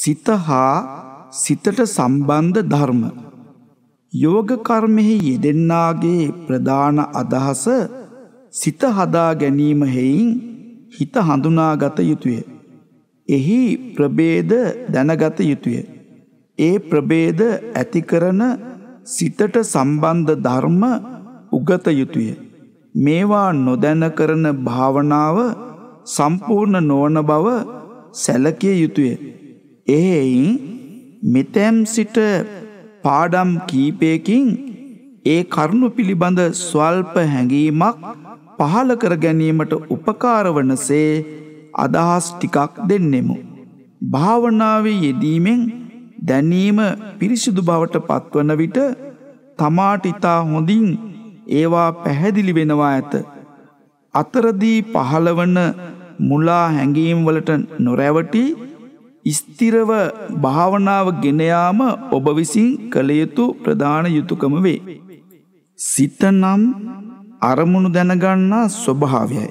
සිත හා සිතට සම්බන්ධ ධර්ම. යෝගකර්මෙහි යෙදෙන්නාගේ ප්‍රධාන අදහස සිත හදා ගැනීම හෙයින් හිත හඳුනාගත යුතුය. එහි ප්‍රබේද දැනගත යුතුය. ඒ ප්‍රබේද ඇතිකරන සිතට සම්බන්ධ ධර්ම උගත යුතුය. මේවා නොදැන කරන භාවනාව සම්පූර්ණ නොවන බව සැලකිය යුතුය. එහෙයින් මෙතැම් සිට පාඩම් කීපයකින් ඒ කරුණු පිළිබඳ ස්වල්ප හැඟීමක් පහළ කර ගැනීමට උපකාර වනසේ අදහස් ටිකක් දෙන්නෙමු. භාවනාවේ යෙදීමෙන් දැනීම පිරිසිදු බවට පත්වන විට තමාට ඉතා හොඳින් ඒවා පැහැදිලි වෙනවා ඇත. අතරදී පහළවන මුලා හැඟීම් වලට නොරැවටී ස්තිරව භාවනාව ගෙනයාම ඔබ විසින් කළ යුතු ප්‍රධාන යුතුකම වේ. සිතනම් අරමුණු දැනගන්නා ස්වභාවයයි.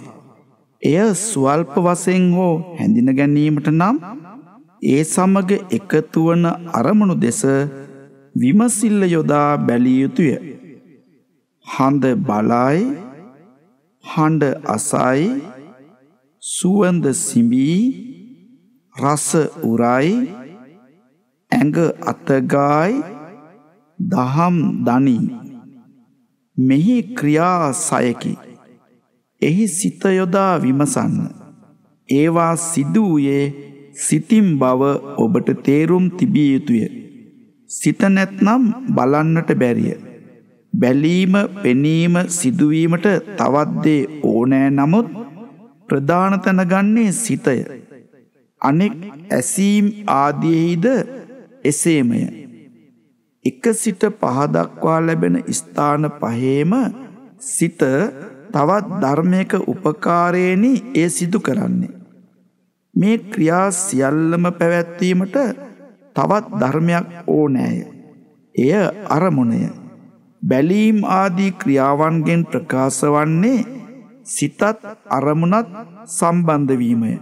එය ස්වල්ප වසයෙන් හෝ හැඳින ගැනීමට නම් ඒ සමග එකතුවන අරමුණු දෙස විමසිල්ල යොදා බැලිය යුතුය. හඳ බලයි හඬ අසයි සුවන්ද සිඹී රස උරයි ඇඟ අතගායි දහම් දනි මෙහි ක්‍රියා සයකි එහි සිත යොදා විමසන්න ඒවා සිදු වූයේ සිතින් බව ඔබට තේරුම් තිබිය යුතුය සිත නැත්නම් බලන්නට බැරිය බැලීම පෙනීම සිදුවීමට තවත් දේ ඕනෑ නමුත් ප්‍රධානතන ගන්නේ සිතය අනෙක් ඇසීම් ආදියෙහිද එසේමය. එක සිට පහදක්වා ලැබෙන ස්ථාන පහේම සිත තවත් ධර්මයක උපකාරයෙනි ඒ සිදු කරන්නේ. මේ ක්‍රියා සියල්ලම පැවැත්වීමට තවත් ධර්මයක් ඕනෑය. එය අරමුණය. බැලීම් ආදී ක්‍රියාවන්ගෙන් ප්‍රකාශ වන්නේ සිතත් අරමුණත් සම්බන්ධවීමය.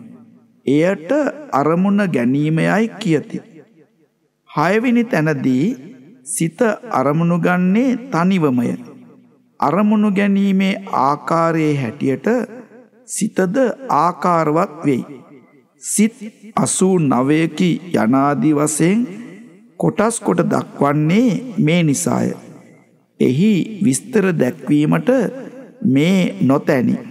එයට අරමුණ ගැනීමයයි කියති. හයවෙනි තැනදී සිත අරමුණු ගන්නේ තනිවමය. අරමුණු ගැනීමේ ආකාරයේ හැටියට සිතද ආකාරවත් වෙයි. සිත් අසූ නවයකි යනාදී වසයෙන් කොටස් කොට දක්වන්නේ මේ නිසාය. එහි විස්තර දැක්වීමට මේ නොතැනිි.